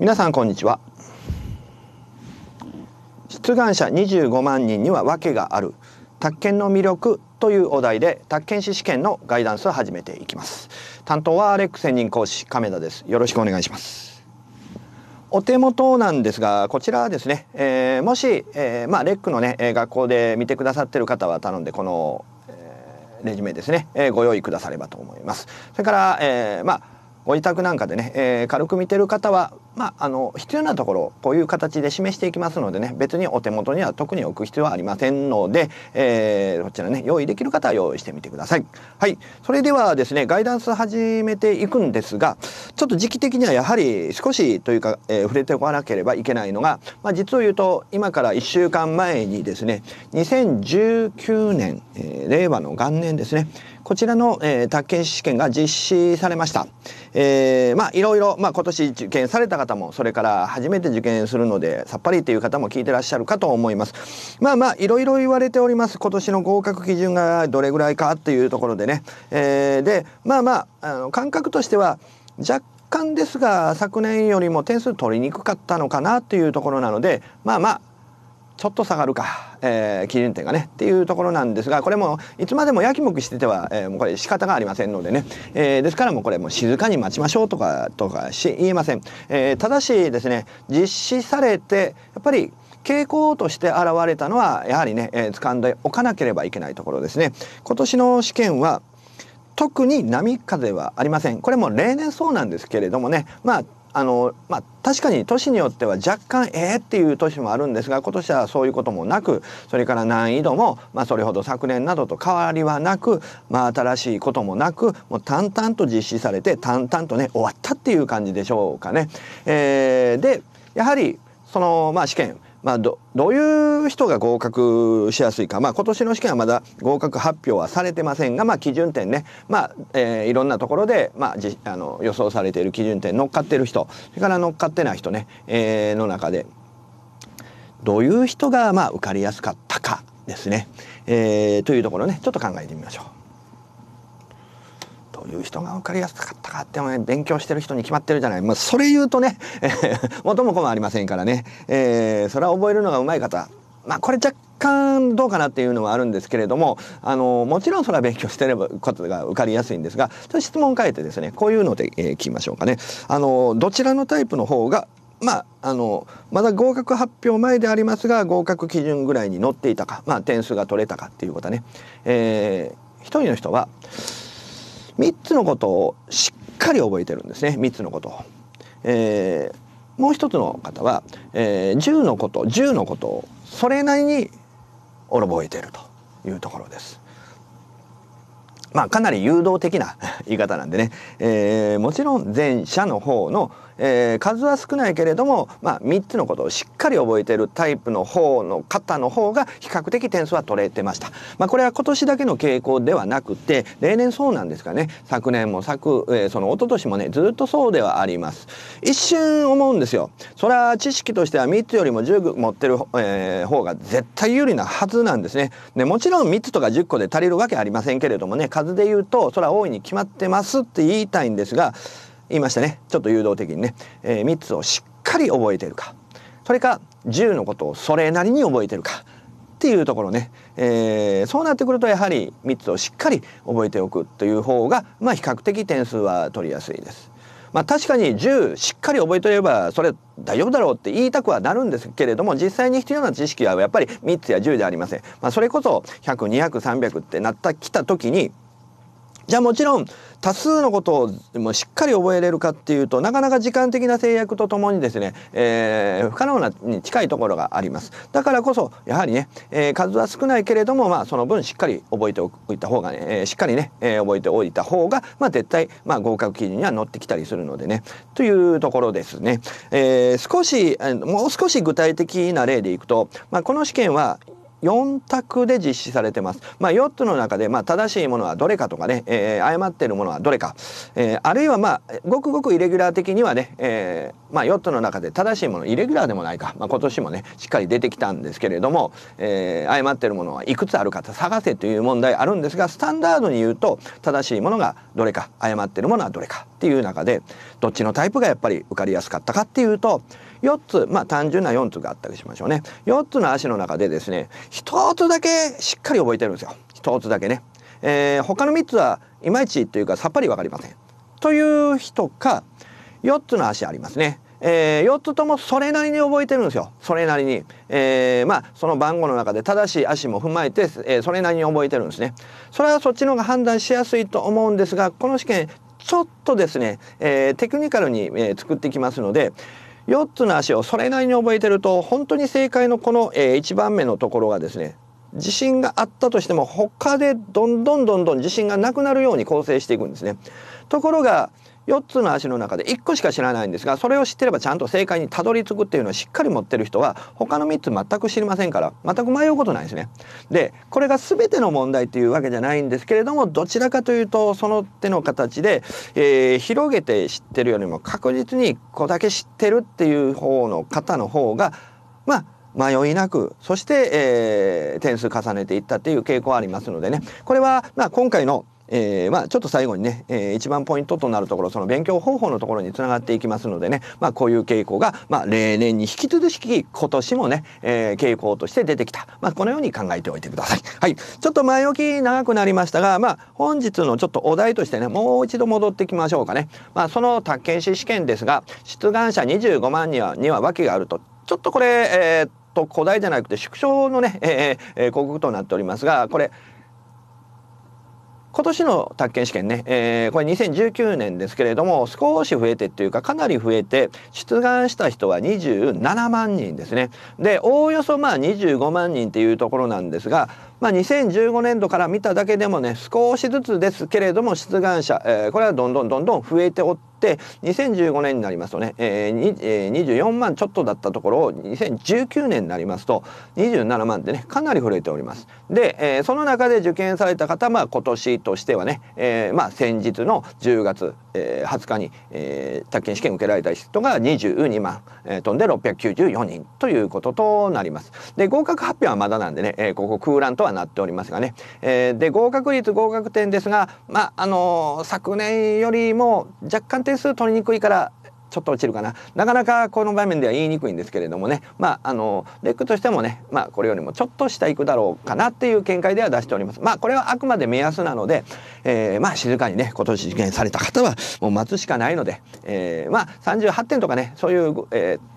皆さんこんにちは出願者25万人には訳がある宅建の魅力というお題で宅建士試験のガイダンスを始めていきます担当はアレック専任講師亀田ですよろしくお願いしますお手元なんですがこちらはですね、えー、もし、えー、まあレックのね学校で見てくださってる方は頼んでこの、えー、レジュメですね、えー、ご用意くださればと思いますそれから、えー、まあご自宅なんかでね、えー、軽く見てる方はまあ、あの必要なところこういう形で示していきますのでね別にお手元には特に置く必要はありませんので、えー、こちらね用意できる方は用意してみてください。はい、それではですねガイダンス始めていくんですがちょっと時期的にはやはり少しというか、えー、触れておかなければいけないのが、まあ、実を言うと今から1週間前にですね2019年、えー、令和の元年ですねこちらの、えー、宅建試験が実施されました。えー、まあいろいろ、まあ、今年受験された方方もそれから初めて受験するのでさっぱりという方も聞いてらっしゃるかと思いますまあまあいろいろ言われております今年の合格基準がどれぐらいかっていうところでね、えー、でまあまああの感覚としては若干ですが昨年よりも点数取りにくかったのかなというところなのでまあまあちょっと下がるか、えー、基準点がねっていうところなんですがこれもいつまでもやきもきしてては、えー、もうこれ仕方がありませんのでね、えー、ですからもうこれも静かに待ちましょうとかとかし言えません、えただしですね実施されてやっぱり傾向として現れたのはやはりね、えー、掴んでおかなければいけないところですね今年の試験は特に波風はありませんこれも例年そうなんですけれどもねまああのまあ、確かに年によっては若干えーっていう年もあるんですが今年はそういうこともなくそれから難易度も、まあ、それほど昨年などと変わりはなく、まあ、新しいこともなくもう淡々と実施されて淡々とね終わったっていう感じでしょうかね。えー、でやはりその、まあ、試験まあど、どういう人が合格しやすいか、まあ、今年の試験はまだ合格発表はされてませんが、まあ、基準点ね、まあえー、いろんなところで、まあ、じあの予想されている基準点乗っかってる人それから乗っかってない人ね、えー、の中でどういう人が、まあ、受かりやすかったかですね、えー、というところねちょっと考えてみましょう。ういう人が分かりやすかったかって、ね、勉強してる人に決まってるじゃない、まあ、それ言うとね 元も子もありませんからね、えー、それは覚えるのがうまい方まあこれ若干どうかなっていうのはあるんですけれどもあのもちろんそれは勉強してればことが受かりやすいんですが質問を変えてですねこういうので、えー、聞きましょうかね。あのどちらのタイプの方がまあ、あのまだ合格発表前でありますが合格基準ぐらいに載っていたか、まあ、点数が取れたかっていうことはね、えー、一人の人は3つのことをしっかり覚えてるんですね3つのことを。えー、もう一つの方は、えー、10のこと10のことをそれなりに覚えてるというところです。まあかなり誘導的な言い方なんでね、えー、もちろん前者の方のえー、数は少ないけれども、まあ、3つのことをしっかり覚えてるタイプの方の方の方が比較的点数は取れてました。まあ、これは今年だけの傾向ではなくて例年そうなんですかね昨年も昨、えー、その一昨年もねずっとそうではあります。一瞬思うんですよ。それは知識としては3つよりも10持ってる、えー、方が絶対有利なはずなんですね。でもちろん3つとか10個で足りるわけありませんけれどもね数で言うとそれは大いに決まってますって言いたいんですが言いましたねちょっと誘導的にね、えー、3つをしっかり覚えているかそれか10のことをそれなりに覚えてるかっていうところね、えー、そうなってくるとやはり3つをしっかり覚えておくという方が、まあ、比較的点数は取りやすいです。まあ、確かに10しっかり覚えとればそれ大丈夫だろうって言いたくはなるんですけれども実際に必要な知識はやっぱり3つや10ゃありません。まあ、それこそ100200 300ってなった来た時にじゃあもちろん多数のことをもしっかり覚えれるかっていうとなかなか時間的な制約とともにですね、えー、不可能なに近いところがありますだからこそやはりね、えー、数は少ないけれども、まあ、その分しっかり覚えておいた方がね、えー、しっかりね、えー、覚えておいた方が、まあ、絶対、まあ、合格基準には乗ってきたりするのでねというところですね、えー、少しもう少し具体的な例でいくと、まあ、この試験は4択で実施されてます。まあ、4つの中で、まあ、正しいものはどれかとかね、えー、誤っているものはどれか、えー、あるいは、まあ、ごくごくイレギュラー的にはね、えー、まあ、4つの中で正しいものイレギュラーでもないか、まあ、今年もねしっかり出てきたんですけれども、えー、誤っているものはいくつあるか探せという問題あるんですがスタンダードに言うと正しいものがどれか誤っているものはどれかっていう中でどっちのタイプがやっぱり受かりやすかったかっていうと4つまあ単純な4つがあったりしましょうね4つの足の中でですね1つだけしっかり覚えてるんですよ1つだけね、えー、他の3つはいまいちというかさっぱり分かりませんという人か4つの足ありますねえー、4つともそれなりに覚えてるんですよそれなりに、えー、まあその番号の中で正しい足も踏まえて、えー、それなりに覚えてるんですねそれはそっちの方が判断しやすいと思うんですがこの試験ちょっとですね、えテクニカルに、え作ってきますので4つの足をそれなりに覚えてると本当に正解のこの、え1番目のところがですね自信があったとしても他でどんどんどんどん自信がなくなるように構成していくんですね。ところが4つの足の中で1個しか知らないんですがそれを知ってればちゃんと正解にたどり着くっていうのをしっかり持ってる人は他の3つ全く知りませんから全く迷うことないですね。でこれが全ての問題というわけじゃないんですけれどもどちらかというとその手の形で、えー、広げて知ってるよりも確実にこだけ知ってるっていう方の方の方がまあ迷いなくそして、えー、点数重ねていったっていう傾向ありますのでねこれは、まあ、今回のえー、まあ、ちょっと最後にね、えー、一番ポイントとなるところその勉強方法のところにつながっていきますのでね、まあ、こういう傾向が、まあ、例年に引き続き今年もね、えー、傾向として出てきた、まあ、このように考えておいてください。はい、ちょっと前置き長くなりましたが、まあ、本日のちょっとお題としてねもう一度戻ってきましょうかね。まあ、その宅建士試験ですが出願者25万にはには訳があるとちょっとこれ、えーと古代じゃなくて縮小のね、えー、えー、広告となっておりますがこれ今年の宅建試験ね、えー、これ2019年ですけれども少し増えてっていうかかなり増えて出願した人は27万人ですね。でおおよそまあ25万人っていうところなんですが、まあ、2015年度から見ただけでもね少しずつですけれども出願者、えー、これはどんどんどんどん増えておってして2015年になりますとね、えーえー、24万ちょっとだったところを2019年になりますと27万でねかなり増えております。で、えー、その中で受験された方、まあ、今年としてはね、えーまあ、先日の10月、えー、20日に、えー、宅建試験受けられた人が22万、えー、飛んで694人ということとなります。で合格発表はまだなんでね、えー、ここ空欄とはなっておりますがね、えー、で合格率合格点ですが、まああのー、昨年よりも若干点点数取りにくいからちょっと落ちるかななかなかこの場面では言いにくいんですけれどもねまああのレックとしてもねまあこれよりもちょっと下行くだろうかなっていう見解では出しておりますまあこれはあくまで目安なので、えー、まあ静かにね今年受験された方はもう待つしかないので、えー、まあ38点とかねそういう、えー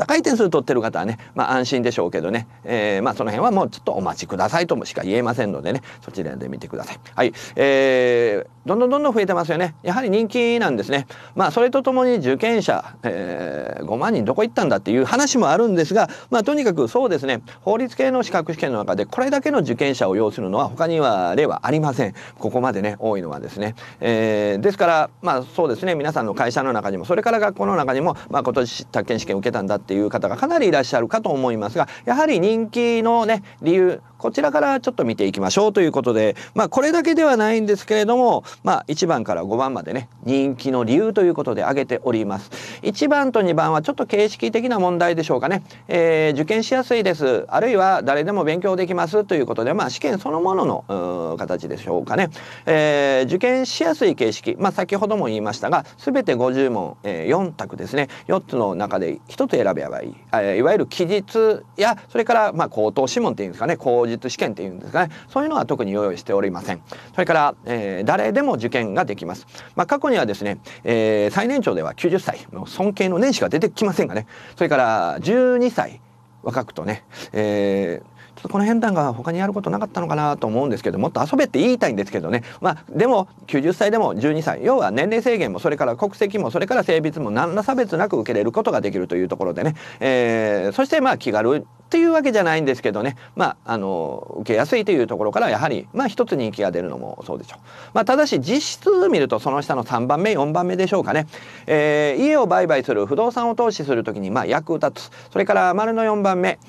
高い点数取ってる方はね、まあ、安心でしょうけどね、えー、まあその辺はもうちょっとお待ちくださいともしか言えませんのでねそちらで見てください。はい、えー、どんどんどんどん増えてますよねやはり人気なんですね。まあそれとともに受験者、えー、5万人どこ行ったんだっていう話もあるんですが、まあ、とにかくそうですね法律系の資格試験の中でこれだけの受験者を要するのは他には例はありません。ここまでね多いのはですね、えー、ですからまあそうですね皆さんの会社の中にもそれから学校の中にも、まあ、今年宅建試験受けたんだってっていう方がかなりいらっしゃるかと思いますがやはり人気のね理由こちらからちょっと見ていきましょうということでまあこれだけではないんですけれどもまあ1番から5番までね人気の理由ということで挙げております1番と2番はちょっと形式的な問題でしょうかね、えー、受験しやすいですあるいは誰でも勉強できますということでまあ試験そのものの形でしょうかね、えー、受験しやすい形式まあ先ほども言いましたが全て50問、えー、4択ですね4つの中で1つ選べればいいいわゆる期日やそれからまあ口頭諮問っていうんですかね口実試験っていうんですかねそういうのは特に用意しておりませんそれから、えー、誰でも受験ができます、まあ、過去にはですね、えー、最年長では90歳の尊敬の年しか出てきませんがねそれから12歳若くとね、えーっとこの辺なんか他にやることなかったのかなと思うんですけどもっと遊べって言いたいんですけどねまあでも90歳でも12歳要は年齢制限もそれから国籍もそれから性別も何ら差別なく受けれることができるというところでね、えー、そしてまあ気軽というわけじゃないんですけどね、まあ、あの受けやすいというところからやはり、まあ、一つ人気が出るのもそうでしょう、まあ、ただし実質見るとその下の3番目4番目でしょうかね、えー、家を売買する不動産を投資する時に、まあ、役立つそれから丸の4番目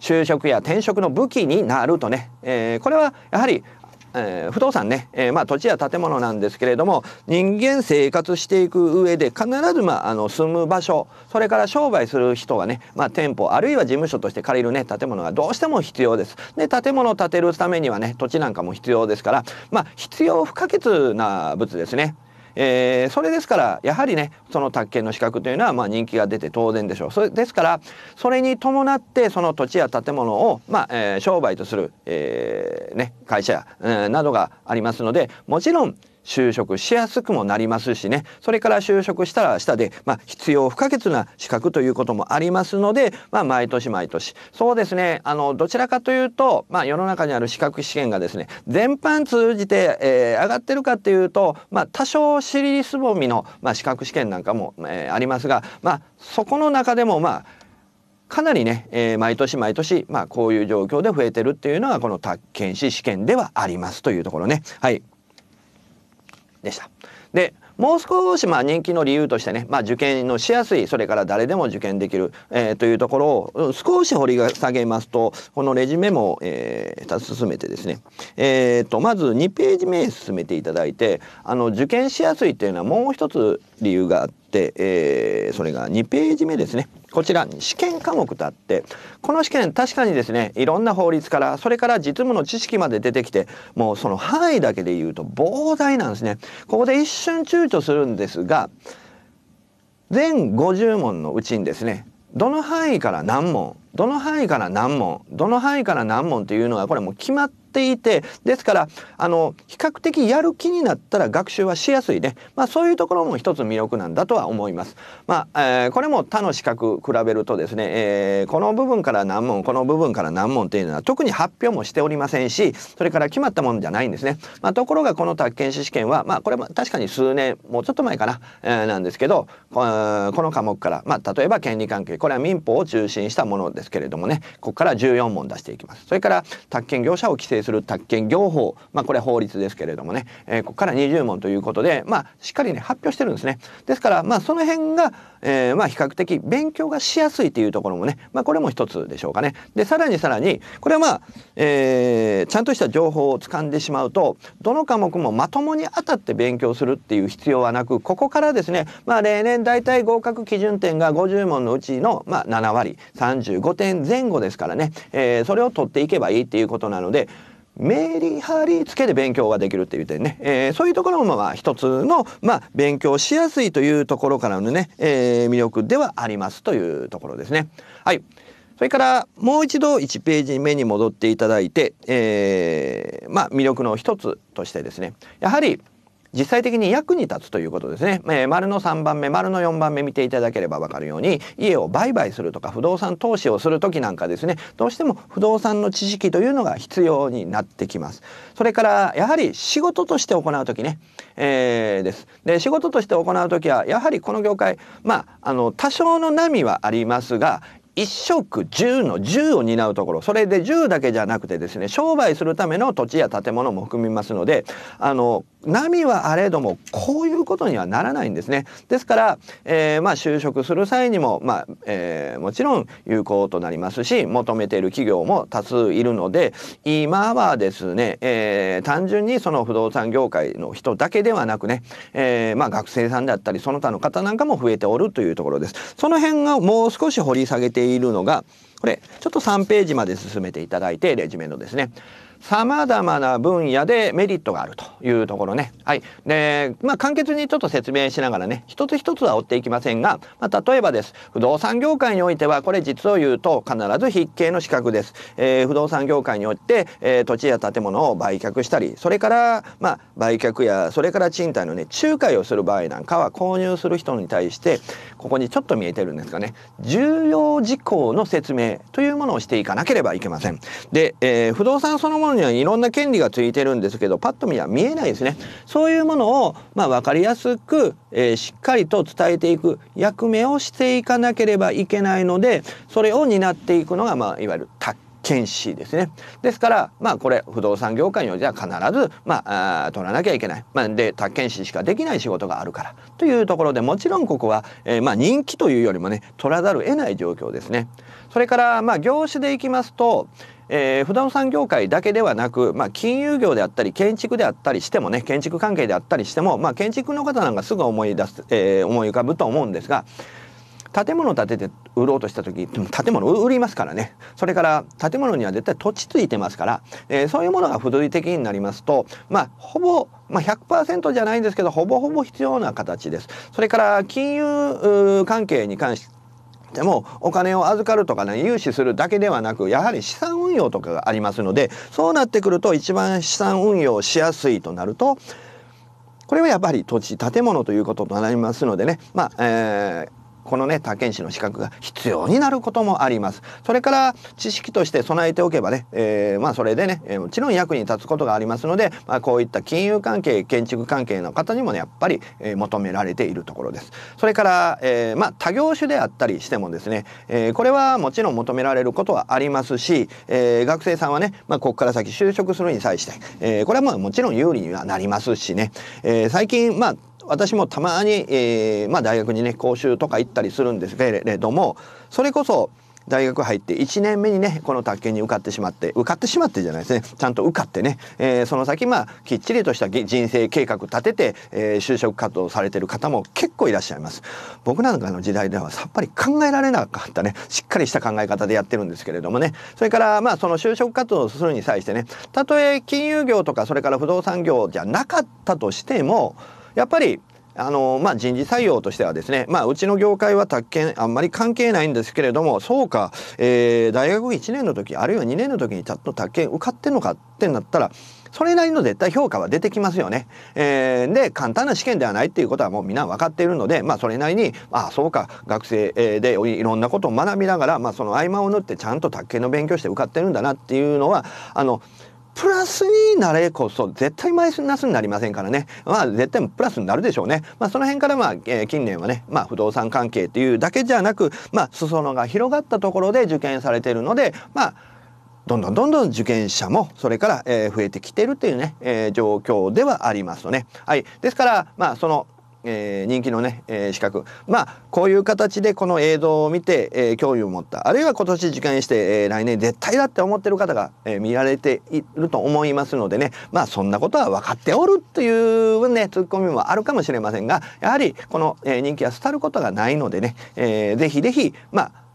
就職や転職の武器になるとね、えー、これはやはりえー、不動産ね、えー、まあ、土地や建物なんですけれども人間生活していく上で必ず、まあ、あの住む場所それから商売する人はね、まあ、店舗あるいは事務所として借りるね建物がどうしても必要です。で建物を建てるためにはね土地なんかも必要ですから、まあ、必要不可欠な物ですね。えー、それですからやはりねその宅建の資格というのはまあ人気が出て当然でしょうそれですからそれに伴ってその土地や建物を、まあえー、商売とする、えーね、会社や、えー、などがありますのでもちろん就職しやすくもなりますしねそれから就職したら下で、まあ、必要不可欠な資格ということもありますので、まあ、毎年毎年そうですねあのどちらかというと、まあ、世の中にある資格試験がですね全般通じて、えー、上がってるかっていうと、まあ、多少尻すぼみの、まあ、資格試験なんかも、えー、ありますが、まあ、そこの中でもまあかなりね、えー、毎年毎年、まあ、こういう状況で増えてるっていうのがこの宅建士試験ではありますというところね。はいでした。でもう少しまあ人気の理由としてね、まあ、受験のしやすいそれから誰でも受験できる、えー、というところを少し掘り下げますとこのレジュメも、えー、進めてですね、えーと、まず2ページ目進めていただいてあの受験しやすいっていうのはもう一つ理由があって、えー、それが2ページ目ですね。こちら試験科目とあってこの試験確かにですねいろんな法律からそれから実務の知識まで出てきてもうその範囲だけで言うと膨大なんですね。ここで一瞬躊躇するんですが全50問のうちにですねどの範囲から何問どの範囲から何問どの範囲から何問というのがこれもう決まっっていてですからあの比較的やる気になったら学習はしやすいね、まあ、そういうところも一つ魅力なんだとは思います。まあえー、これも他の資格比べるとですね、えー、この部分から何問この部分から何問っていうのは特に発表もしておりませんしそれから決まったものじゃないんですね。まあ、ところがこの宅建士試験は、まあ、これも確かに数年もうちょっと前かな、えー、なんですけどこの科目から、まあ、例えば権利関係これは民法を中心したものですけれどもねここから14問出していきます。それから宅建業者を規制定する宅建業法、まあ、これ法律ですけれどもね、えー、ここから20問ということで、まあ、しっかりね発表してるんですね。ですから、まあ、その辺が、えー、まあ比較的勉強がしやすいというところもね、まあ、これも一つでしょうかね。でさらにさらにこれはまあ、えー、ちゃんとした情報をつかんでしまうとどの科目もまともに当たって勉強するっていう必要はなくここからですね、まあ、例年大体合格基準点が50問のうちの、まあ、7割35点前後ですからね、えー、それを取っていけばいいっていうことなのでメリハリつけて勉強ができるっていう点ね、えー、そういうところもまあ一つの、まあ、勉強しやすいというところからのね、えー、魅力ではありますというところですね。はい。それからもう一度1ページ目に戻っていただいて、えー、まあ、魅力の一つとしてですねやはり実際的に役に立つということですね、えー、丸の3番目丸の4番目見ていただければわかるように家を売買するとか不動産投資をする時なんかですねどうしても不動産の知識というのが必要になってきますそれからやはり仕事として行う時ね、えー、ですで仕事として行うきはやはりこの業界まああの多少の波はありますが一食十の十を担うところそれで十だけじゃなくてですね商売するための土地や建物も含みますのであの波はあれどもこういうことにはならないんですね。ですから、えー、まあ就職する際にも、まあえー、もちろん有効となりますし求めている企業も多数いるので今はですね、えー、単純にその不動産業界の人だけではなくね、えー、まあ学生さんであったりその他の方なんかも増えておるというところです。その辺がもう少し掘り下げているのがこれちょっと3ページまで進めていただいてレジュメのですねさまざまな分野でメリットがあるというところね。はい、でまあ簡潔にちょっと説明しながらね一つ一つは追っていきませんが、まあ、例えばです不動産業界においてはこれ実を言うと必ず筆形の資格です。えー、不動産業界によって、えー、土地や建物を売却したりそれからまあ売却やそれから賃貸のね仲介をする場合なんかは購入する人に対してここにちょっと見えてるんですがね重要事項の説明というものをしていかなければいけません。で、えー、不動産そのものものにはいろんな権利がついてるんですけどパッと見は見えないですねそういうものを、まあ、分かりやすく、えー、しっかりと伝えていく役目をしていかなければいけないのでそれを担っていくのが、まあ、いわゆる宅建士ですね。ですから、まあこれ、不動産業界においては必ず、まあ、あ取らなきゃいけない。まあ、で、宅建士しかできない仕事があるから。というところで、もちろんここは、えー、まあ人気というよりもね、取らざるを得ない状況ですね。それから、まあ業種でいきますと、えー、不動産業界だけではなく、まあ、金融業であったり建築であったりしてもね建築関係であったりしても、まあ、建築の方なんかすぐ思い出す、えー、思い浮かぶと思うんですが建物建てて売ろうとした時建物売りますからねそれから建物には絶対土地ついてますから、えー、そういうものが付随的になりますとまあほぼ、まあ100、100%じゃないんですけどほぼほぼ必要な形です。それから金融関係に関してでもお金を預かるとかね融資するだけではなくやはり資産運用とかがありますのでそうなってくると一番資産運用しやすいとなるとこれはやっぱり土地建物ということとなりますのでねまあ、えーこのね他県市の資格が必要になることもありますそれから知識として備えておけばね、えー、まあそれでね、えー、もちろん役に立つことがありますので、まあ、こういった金融関係建築関係の方にもねやっぱり、えー、求められているところですそれから、えー、まあ多業種であったりしてもですね、えー、これはもちろん求められることはありますし、えー、学生さんはね、まあ、ここから先就職するに際して、えー、これはもあもちろん有利にはなりますしね、えー、最近まあ私もたまに、えー、まあ、大学にね講習とか行ったりするんですけれどもそれこそ大学入って1年目にねこの宅建に受かってしまって受かってしまってじゃないですねちゃんと受かってね、えー、その先まあきっちりとした人生計画立てて、えー、就職活動されてる方も結構いらっしゃいます僕なんかの時代ではさっぱり考えられなかったねしっかりした考え方でやってるんですけれどもねそれからまあその就職活動をするに際してねたとえ金融業とかそれから不動産業じゃなかったとしてもやっぱりあのまあ、人事採用としてはですね、まあ、うちの業界は宅建あんまり関係ないんですけれどもそうか、えー、大学1年の時あるいは2年の時にちゃんと宅建受かってんのかってなったらそれなりの絶対評価は出てきますよね。えー、で簡単な試験ではないっていうことはもうみんな分かっているので、まあ、それなりにああそうか学生でいろんなことを学びながら、まあ、その合間を縫ってちゃんと卓研の勉強して受かってるんだなっていうのはあのプラスになれこそ絶対マイナスになりませんからねまあ絶対プラスになるでしょうね、まあ、その辺からまあ、えー、近年はね、まあ、不動産関係っていうだけじゃなく、まあ、裾野が広がったところで受験されているのでまあどんどんどんどん受験者もそれから、えー、増えてきてるっていうね、えー、状況ではありますとね。はい、ですから、まあ、そのえー、人気のね、えー、資格まあこういう形でこの映像を見て、えー、興味を持ったあるいは今年受験して、えー、来年絶対だって思ってる方が、えー、見られていると思いますのでねまあそんなことは分かっておるっていうねツッコミもあるかもしれませんがやはりこの、えー、人気は廃ることがないのでね、えー、ぜひぜひまあ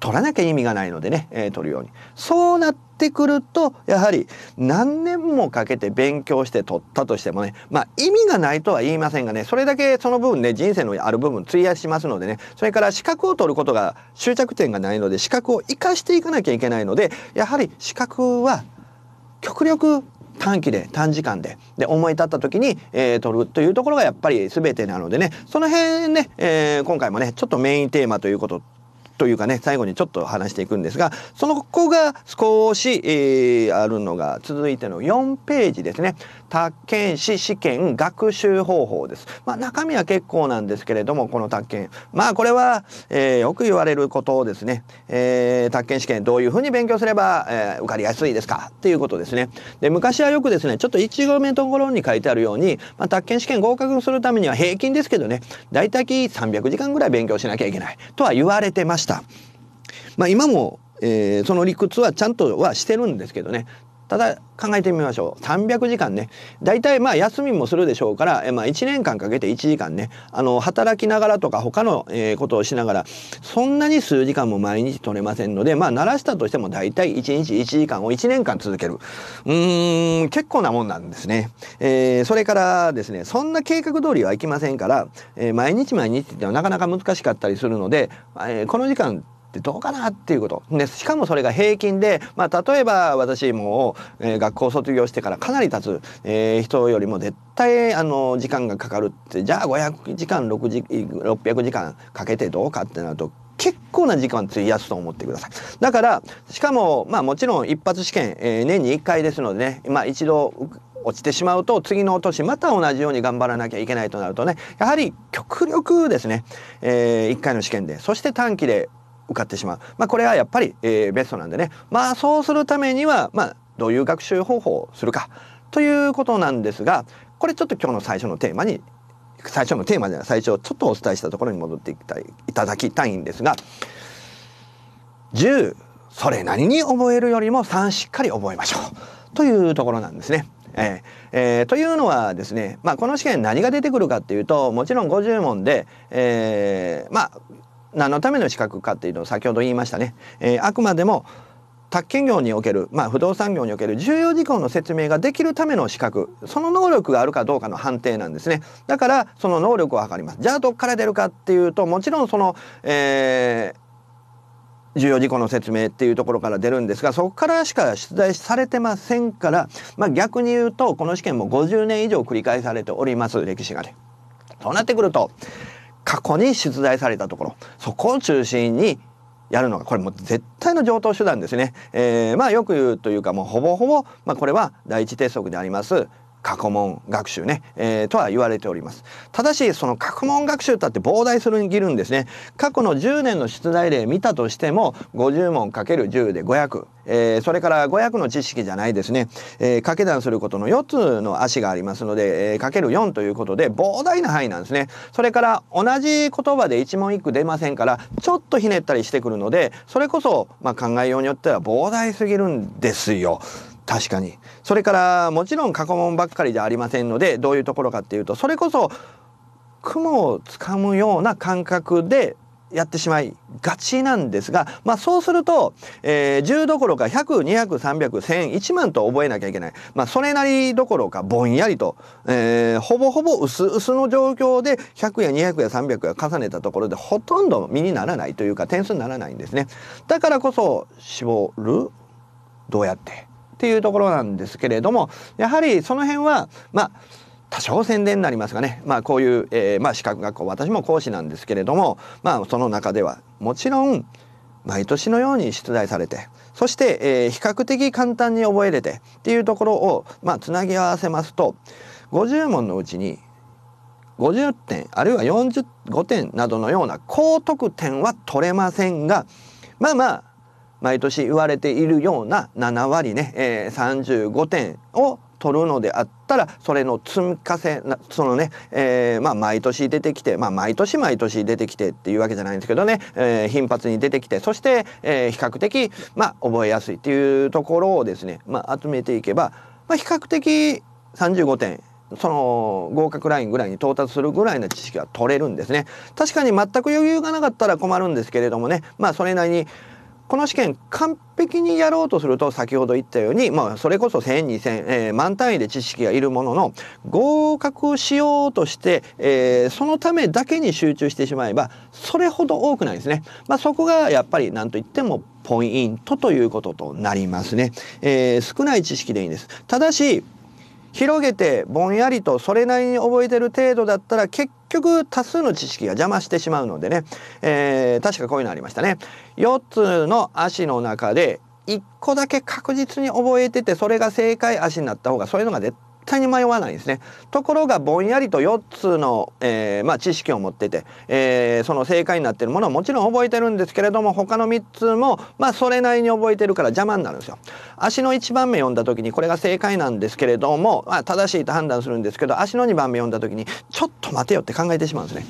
取らなきゃ意味がないのでね、えー、取るように。そうなってくると、やはり何年もかけて勉強して取ったとしてもね、まあ意味がないとは言いませんがね、それだけその部分ね、人生のある部分費やしますのでね、それから資格を取ることが終着点がないので、資格を生かしていかなきゃいけないので、やはり資格は極力短期で短時間でで思い立った時に、えー、取るというところがやっぱり全てなのでねその辺ね、えー、今回もねちょっとメインテーマということというかね最後にちょっと話していくんですがそのここが少し、えー、あるのが続いての4ページですね宅建士試験学習方法です。まあ、中身は結構なんですけれども、この宅建。まあ、これは、えー、よく言われることをですね、えー、宅建試験どういうふうに勉強すれば、えー、受かりやすいですかっていうことですね。で、昔はよくですね、ちょっと一号目のところに書いてあるように、まあ、宅建試験合格するためには平均ですけどね、大体たい300時間ぐらい勉強しなきゃいけないとは言われてました。まあ、今もえー、その理屈はちゃんとはしてるんですけどねただ考えてみましょう300時間ね大体まあ休みもするでしょうからえ、まあ、1年間かけて1時間ねあの働きながらとか他の、えー、ことをしながらそんなに数時間も毎日取れませんのでまあ慣らしたとしても大体1日1時間を1年間続けるうーん結構なもんなんですね、えー、それからですねそんな計画通りはいきませんから、えー、毎日毎日ってなかなか難しかったりするので、えこの時間ってどうかなっていうことでしかもそれが平均で、まあ、例えば私も、えー、学校卒業してからかなり経つ、えー、人よりも絶対あの時間がかかるってじゃあ500時間6時600時間かけてどうかってなると結構な時間費やすと思ってください。だから、しかも、まあもちろん一発試験、えー、年に1回ですのでね、まあ一度落ちてしまうと次の年また同じように頑張らなきゃいけないとなるとねやはり極力ですね、えー、1回の試験でそして短期で受かってしまう、まあ、これはやっぱり、えー、ベストなんでね、まあ、そうするためには、まあ、どういう学習方法をするかということなんですがこれちょっと今日の最初のテーマに最初のテーマでは最初ちょっとお伝えしたところに戻っていきたいいただきたいんですが10それなりに覚えるよりも3しっかり覚えましょうというところなんですね。えーえー、というのはですね、まあ、この試験何が出てくるかっていうともちろん50問で、えー、まあ何のための資格かっていうのを先ほど言いましたね。えー、あくまでも宅建業における、まあ、不動産業における重要事項の説明ができるための資格その能力があるかどうかの判定なんですねだからその能力を測りますじゃあどっから出るかっていうともちろんその、えー、重要事項の説明っていうところから出るんですがそこからしか出題されてませんから、まあ、逆に言うとこの試験も50年以上繰り返されております歴史がね。そうなってくると過去に出題されたところそこを中心にやるのがこれも絶対の上等手段ですね。えー、まあよく言うというかもうほぼほぼ、まあ、これは第一鉄則であります過去問学習ね、えー、とは言われております。ただし、その過去問学習だって膨大するにぎるんですね。過去の10年の出題例見たとしても、50問 ×10 で500。えー、それから500の知識じゃないですね、えー、掛け算することの4つの足がありますので、えー、かける4ということで膨大な範囲なんですねそれから同じ言葉で一問一句出ませんからちょっとひねったりしてくるのでそれこそ、まあ、考えようによっては膨大すぎるんですよ確かにそれからもちろん過去問ばっかりじゃありませんのでどういうところかっていうとそれこそ雲をつかむような感覚でやってしまいがちなんですが、まあ、そうすると、えー、10どころか1 0 0 2 0 0 3 0 0 0 0万と覚えなきゃいけない、まあ、それなりどころかぼんやりと、えー、ほぼほぼ薄々の状況で100や200や300や重ねたところでほとんど身にならないというか点数にならないんですね。だからこそ絞るどうやってっていうところなんですけれどもやはりその辺はまあ多少宣伝になりますがね、まあ、こういう、えー、まあ、資格学校私も講師なんですけれども、まあ、その中ではもちろん毎年のように出題されてそして、えー、比較的簡単に覚えれてっていうところを、まあ、つなぎ合わせますと50問のうちに50点あるいは45点などのような高得点は取れませんがまあまあ毎年言われているような7割ね、えー、35点を取るのであったらそれの積み重ねそのね、えー、まあ、毎年出てきて、まあ、毎年毎年出てきてっていうわけじゃないんですけどね、えー、頻発に出てきてそして、えー、比較的、まあ、覚えやすいっていうところをですね、まあ、集めていけば、まあ、比較的35点その合格ラインぐらいに到達するぐらいの知識は取れるんですね。確かに全く余裕がなかったら困るんですけれどもね、まあ、それなりにこの試験完璧にやろうとすると先ほど言ったように、まあ、それこそ1,000,2,000、えー、万単位で知識がいるものの合格しようとして、えー、そのためだけに集中してしまえばそれほど多くないですね。まあ、そこがやっぱり何と言ってもポイントということとなりますね。えー、少ない知識でいいんです。ただし広げてぼんやりとそれなりに覚えてる程度だったら結局多数の知識が邪魔してしまうのでね、えー、確かこういうのありましたね。4つの足の中で1個だけ確実に覚えててそれが正解足になった方がそういうのが絶対に迷わないんですね。ところがぼんやりと4つの、えー、まあ、知識を持ってて、えー、その正解になってるものはもちろん覚えてるんですけれども他の3つも、まあ、それなりに覚えてるから邪魔になるんですよ。足の1番目読んだ時にこれが正解なんですけれども、まあ、正しいと判断するんですけど足の2番目読んだ時にちょっと待てよって考えてしまうんですね。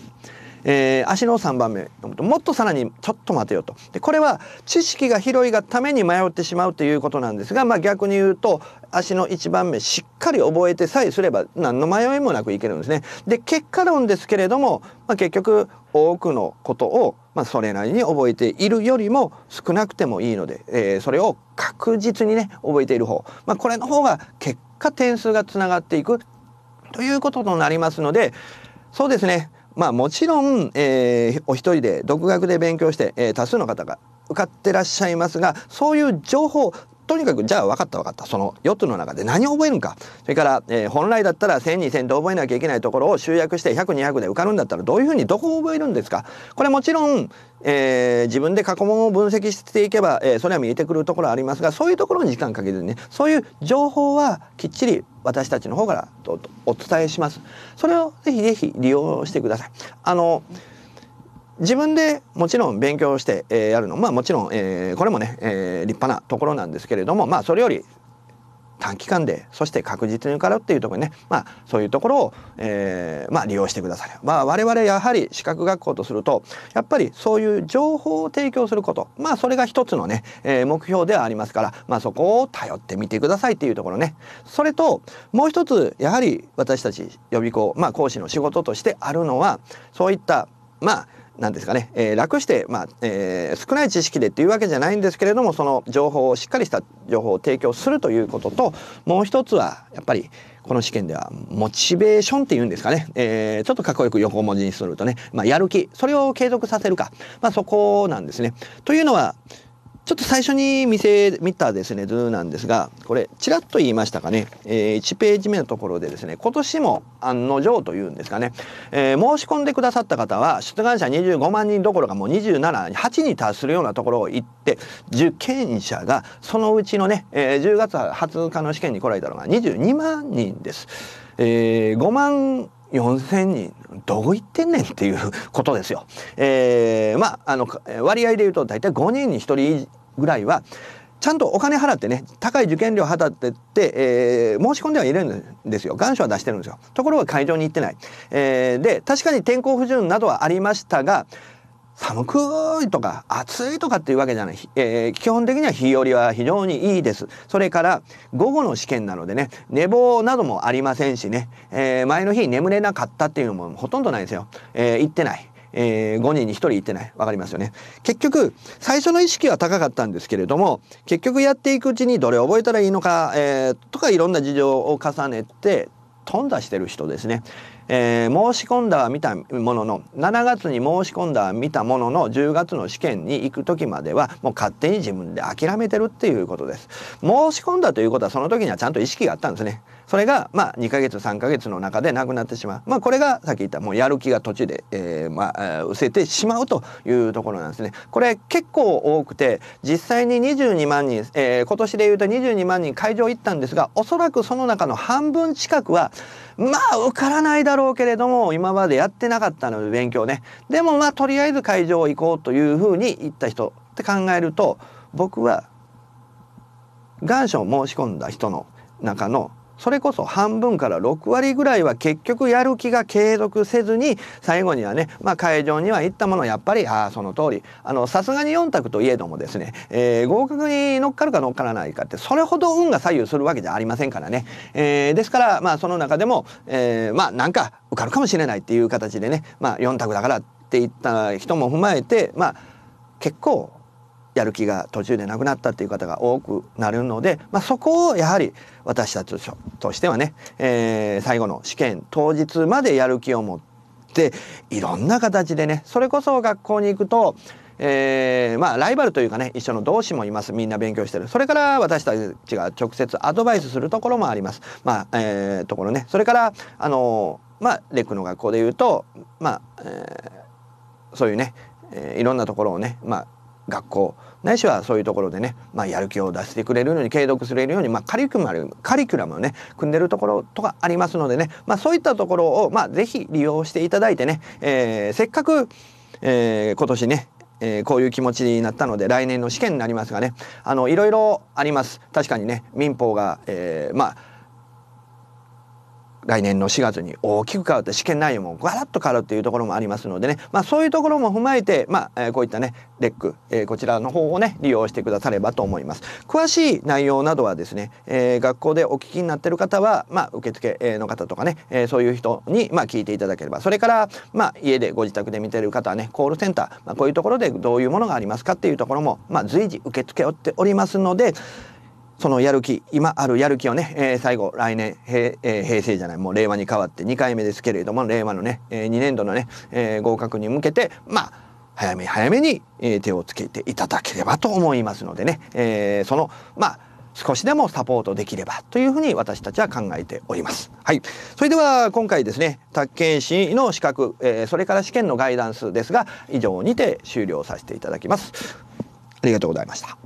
えー、足の3番目もっとさらにちょっと待てよとでこれは知識が広いがために迷ってしまうということなんですが、まあ、逆に言うと足の1番目しっかり覚えてさえすれば何の迷いもなくいけるんですね。で結果論ですけれども、まあ、結局多くのことを、まあ、それなりに覚えているよりも少なくてもいいので、えー、それを確実にね覚えている方、まあ、これの方が結果点数がつながっていくということとなりますのでそうですねまあもちろん、えー、お一人で独学で勉強して、えー、多数の方が受かってらっしゃいますがそういう情報とにかくじゃあ分かった分かったその4つの中で何を覚えるかそれから、えー、本来だったら1,000,2,000と覚えなきゃいけないところを集約して100200で受かるんだったらどういうふうにどこを覚えるんですかこれもちろん、えー、自分で過去問を分析していけば、えー、それは見えてくるところありますがそういうところに時間かけずにねそういう情報はきっちり私たちの方からお伝えします。それをぜひぜひ利用してください。あの、うん自分でもちろん勉強して、えー、やるのまあもちろん、えー、これもね、えー、立派なところなんですけれどもまあそれより短期間でそして確実に受かるっていうところにね、まあ、そういうところを、えーまあ、利用してください、まあ、我々やはり資格学校とするとやっぱりそういう情報を提供することまあそれが一つのね、えー、目標ではありますから、まあ、そこを頼ってみてくださいっていうところねそれともう一つやはり私たち予備校、まあ、講師の仕事としてあるのはそういったまあ何ですかね、えー、楽して、まあえー、少ない知識でっていうわけじゃないんですけれどもその情報をしっかりした情報を提供するということともう一つはやっぱりこの試験ではモチベーションっていうんですかね、えー、ちょっとかっこよく横文字にするとね、まあ、やる気それを継続させるか、まあ、そこなんですね。というのはちょっと最初に見せ見たですね図なんですがこれちらっと言いましたかね、えー、1ページ目のところでですね今年も案の定というんですかね、えー、申し込んでくださった方は出願者25万人どころかもう278に達するようなところを行って受験者がそのうちのね、えー、10月20日の試験に来られたのが22万人です。えー、5万4,000人どこ行ってんねんっていうことですよ。えー、まああの割合で言うと大体5人に1人ぐらいはちゃんとお金払ってね高い受験料払ってって、えー、申し込んではいるんですよ願書は出してるんですよところが会場に行ってない、えー、で確かに天候不順などはありましたが寒くいとか暑いとかっていうわけじゃない、えー、基本的には日和は非常にいいですそれから午後の試験なのでね寝坊などもありませんしね、えー、前の日眠れなかったっていうのもほとんどないですよ、えー、行ってないえー、5人に1人いってない。わかりますよね。結局、最初の意識は高かったんですけれども、結局やっていくうちにどれ覚えたらいいのか、えー、とかいろんな事情を重ねて、頓挫してる人ですね。えー、申し込んだは見たものの7月に申し込んだは見たものの10月の試験に行く時まではもう勝手に自分で諦めてるっていうことです申し込んだということはその時にはちゃんと意識があったんですねそれがまあ2ヶ月3ヶ月の中でなくなってしまうまあこれがさっき言ったもうやる気が途中で、えー、まあ失せてしまうというところなんですねこれ結構多くて実際に22万人、えー、今年でいうと22万人会場行ったんですがおそらくその中の半分近くはまあ受からないだろうろうけれども今までやってなかったので勉強ねでもまあとりあえず会場行こうというふうに言った人って考えると僕は願書を申し込んだ人の中のそれこそ半分から6割ぐらいは結局やる気が継続せずに最後にはね、まあ、会場には行ったものやっぱりああその通りあのさすがに4択といえどもですね、えー、合格に乗っかるか乗っからないかってそれほど運が左右するわけじゃありませんからね、えー、ですからまあその中でも、えー、まあなんか受かるかもしれないっていう形でね、まあ、4択だからって言った人も踏まえてまあ結構やる気が途中でなくなったっていう方が多くなるので、まあ、そこをやはり私たちとしてはね、えー、最後の試験当日までやる気を持っていろんな形でねそれこそ学校に行くとえー、まあライバルというかね一緒の同志もいますみんな勉強してるそれから私たちが直接アドバイスするところもありますまあ、えー、ところねそれからあのー、まあレックの学校でいうとまあ、えー、そういうね、えー、いろんなところをねまあ学校ないしはそういうところでね、まあ、やる気を出してくれるように継続するように、まあ、カリキュラムカリキュラムをね組んでるところとかありますのでね、まあ、そういったところを、まあ、ぜひ利用していただいてね、えー、せっかく、えー、今年ねえー、こういう気持ちになったので来年の試験になりますがねあのいろいろあります確かにね民法が、えー、まあ来年の4月に大きく変わって試験内容もガラッと変わるっていうところもありますのでね、まあ、そういうところも踏まえて、まあ、こういったねレック、えー、こちらの方をね利用してくださればと思います詳しい内容などはですね、えー、学校でお聞きになってる方は、まあ、受付の方とかね、えそういう人に、ま聞いていただければそれから、ま家でご自宅で見てる方はねコールセンター、まこういうところでどういうものがありますかっていうところも、ま随時受け付けておりますのでそのやる気、今あるやる気をね、えー、最後、来年、平,、えー、平成じゃない、もう令和に変わって2回目ですけれども、令和のね、えー、2年度のね、えー、合格に向けて、まあ、早め早めに、えー、手をつけていただければと思いますのでね、えー、その、まあ、少しでもサポートできればというふうに私たちは考えております。はい。それでは今回ですね、宅建士の資格、えー、それから試験のガイダンスですが、以上にて終了させていただきます。ありがとうございました。